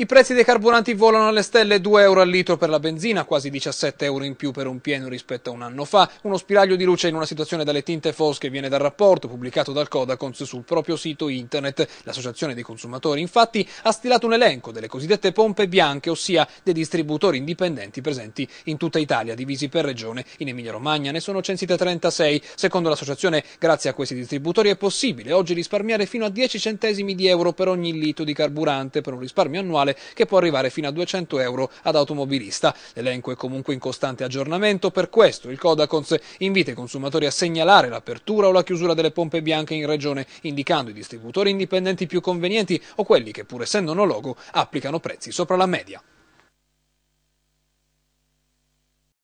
I prezzi dei carburanti volano alle stelle, 2 euro al litro per la benzina, quasi 17 euro in più per un pieno rispetto a un anno fa. Uno spiraglio di luce in una situazione dalle tinte fosche viene dal rapporto pubblicato dal Codacons sul proprio sito internet. L'Associazione dei consumatori infatti ha stilato un elenco delle cosiddette pompe bianche, ossia dei distributori indipendenti presenti in tutta Italia, divisi per regione. In Emilia-Romagna ne sono censite 36. Secondo l'Associazione, grazie a questi distributori è possibile oggi risparmiare fino a 10 centesimi di euro per ogni litro di carburante per un risparmio annuale fiscale che può arrivare fino a 200 euro ad automobilista. L'elenco è comunque in costante aggiornamento, per questo il Codacons invita i consumatori a segnalare l'apertura o la chiusura delle pompe bianche in regione, indicando i distributori indipendenti più convenienti o quelli che pur essendo non logo applicano prezzi sopra la media.